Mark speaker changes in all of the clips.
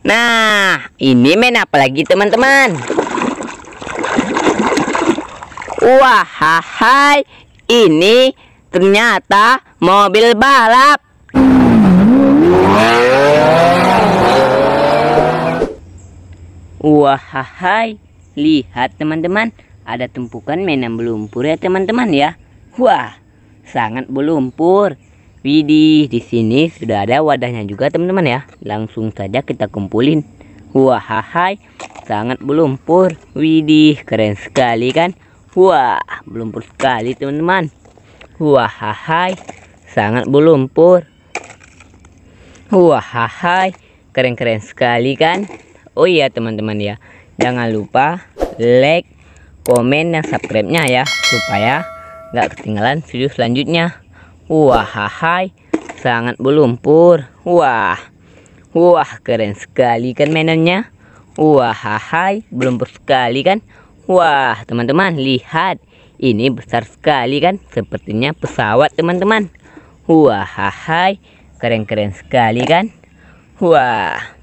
Speaker 1: Nah, ini main apa lagi teman-teman? Wahai, ini ternyata mobil balap. Wahai, lihat teman-teman, ada tumpukan mainan berlumpur ya teman-teman ya. Wah, sangat berlumpur. Widih, di sini sudah ada wadahnya juga teman-teman ya. Langsung saja kita kumpulin. Wah, sangat berlumpur. Widih, keren sekali kan? Wah, berlumpur sekali teman-teman. Wah, sangat berlumpur. Wah, keren-keren sekali kan? Oh iya teman-teman ya, jangan lupa like, komen, dan subscribe-nya ya supaya nggak ketinggalan video selanjutnya. Wahai, sangat berlumpur. Wah. Wah, keren sekali kan mainannya. Wahai, berlumpur sekali kan. Wah, teman-teman, lihat. Ini besar sekali kan, sepertinya pesawat, teman-teman. Wahai, keren-keren sekali kan. Wah.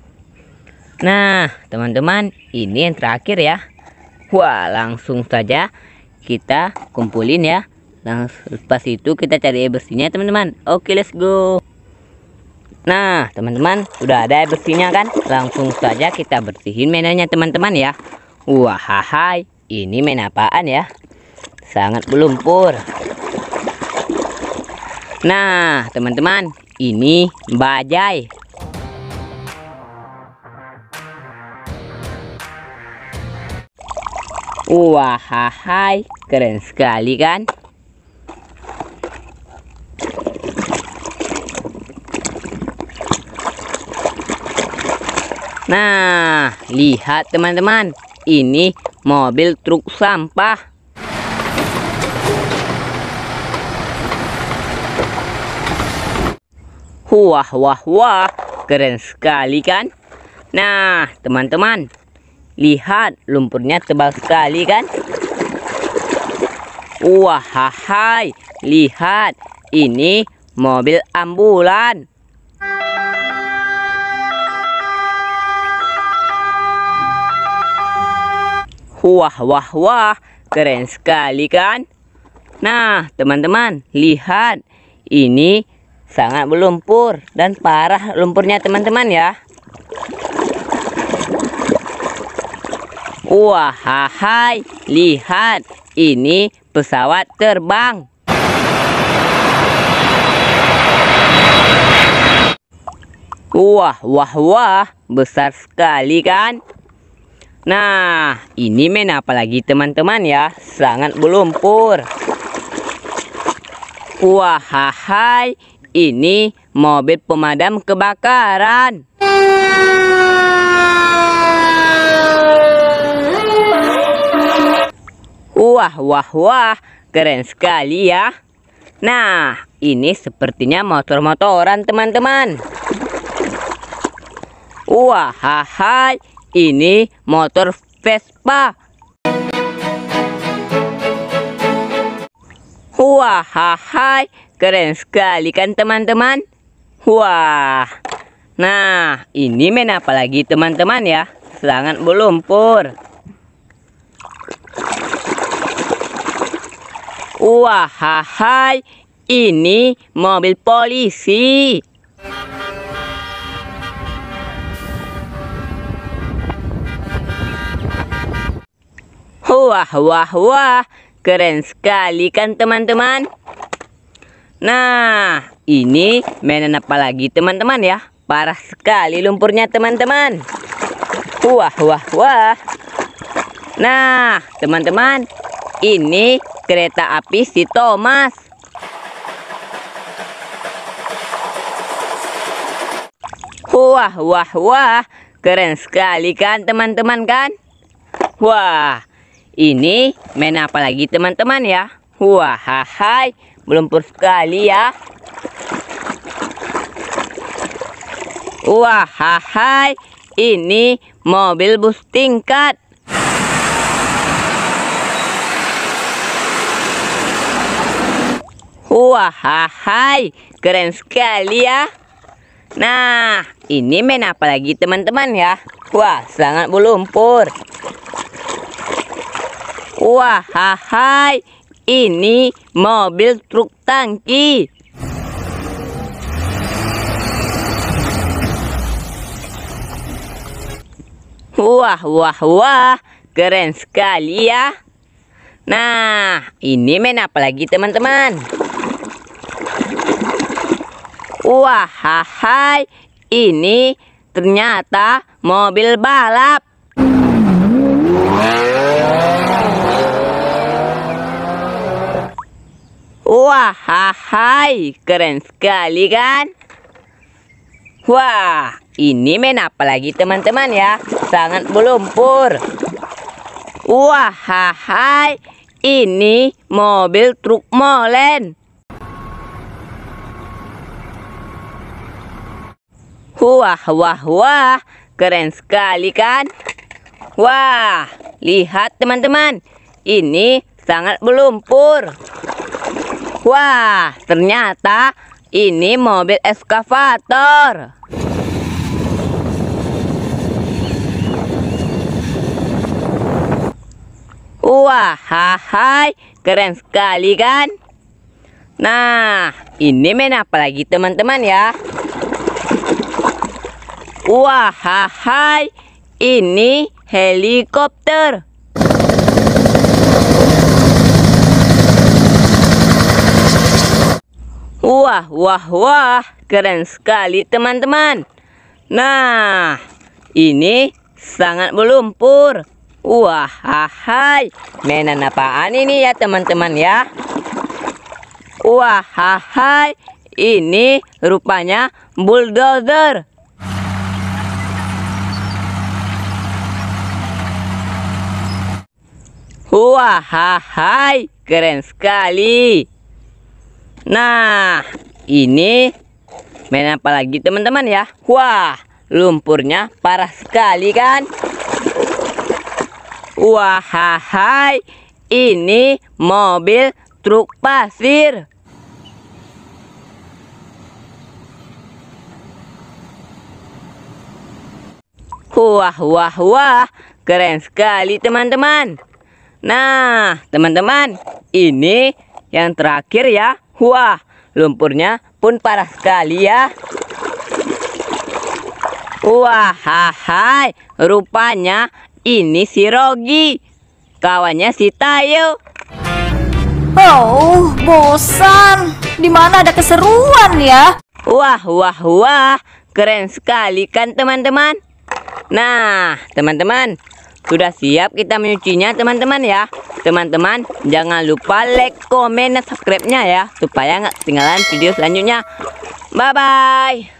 Speaker 1: Nah, teman-teman, ini yang terakhir ya. Wah, langsung saja kita kumpulin ya Nah, pas itu kita cari air bersihnya, teman-teman. Oke, let's go. Nah, teman-teman, udah ada air bersihnya kan? Langsung saja kita bersihin mainannya, teman-teman ya. Wah, hai, ini main apaan ya? Sangat berlumpur. Nah, teman-teman, ini bajai. Wah, hai, keren sekali kan? Nah, lihat teman-teman, ini mobil truk sampah. Wah, wah, wah, keren sekali kan? Nah, teman-teman, lihat lumpurnya tebal sekali kan? Wah, hai, lihat, ini mobil ambulan. Wah, wah, wah. Keren sekali kan? Nah, teman-teman, lihat. Ini sangat berlumpur dan parah lumpurnya teman-teman ya. Wah, hai, lihat. Ini pesawat terbang. Wah, wah, wah. Besar sekali kan? Nah, ini men apalagi teman-teman ya, sangat berlumpur. Wahai, ini mobil pemadam kebakaran. Wah, wah, wah, keren sekali ya. Nah, ini sepertinya motor-motoran teman-teman. Wahai, ini motor Vespa. Wahai, keren sekali kan teman-teman? Wah. Nah, ini main apa lagi teman-teman ya? Serangan belum, Pur. Wahai, ini mobil polisi. Wah, wah, wah. Keren sekali kan teman-teman? Nah, ini mainan apa lagi teman-teman ya? Parah sekali lumpurnya teman-teman. Wah, wah, wah. Nah, teman-teman, ini kereta api si Thomas. Wah, wah, wah. Keren sekali kan teman-teman kan? Wah, ini main apa lagi teman-teman ya? Wah, hai, belum pur sekali ya. Wah, ini mobil bus tingkat. Wah, keren sekali ya. Nah, ini main apa lagi teman-teman ya? Wah, sangat berlumpur. Wahai, ini mobil truk tangki. Wah, wah, wah, keren sekali ya. Nah, ini main apa lagi teman-teman? Wah, ini ternyata mobil balap. Wah, Wahai, keren sekali kan? Wah, ini main apa lagi teman-teman ya? Sangat melumpur. Wahai, ini mobil truk molen. Wah, wah, wah, keren sekali kan? Wah, lihat teman-teman, ini sangat melumpur. Wah, ternyata ini mobil eskavator. Wah, hai, keren sekali kan? Nah, ini main apa lagi teman-teman ya? Wah, hai, ini helikopter. Wah, wah, wah, keren sekali teman-teman. Nah, ini sangat melumpur. Wah, hai, mainan apaan ini ya teman-teman ya? Wah, hai, ini rupanya bulldozer. Wah, hai, keren sekali. Nah, ini main apa lagi teman-teman ya? Wah, lumpurnya parah sekali kan? Wah, hai, ini mobil truk pasir. Wah, wah, wah, keren sekali teman-teman. Nah, teman-teman, ini yang terakhir ya Wah, lumpurnya pun parah sekali ya. Wah, hai, rupanya ini si Rogi, kawannya si Tayo. Oh, bosan. Di mana ada keseruan ya? Wah, wah, wah. Keren sekali kan teman-teman? Nah, teman-teman, sudah siap kita menyucinya teman-teman ya Teman-teman jangan lupa like, komen, dan subscribe-nya ya Supaya nggak ketinggalan video selanjutnya Bye-bye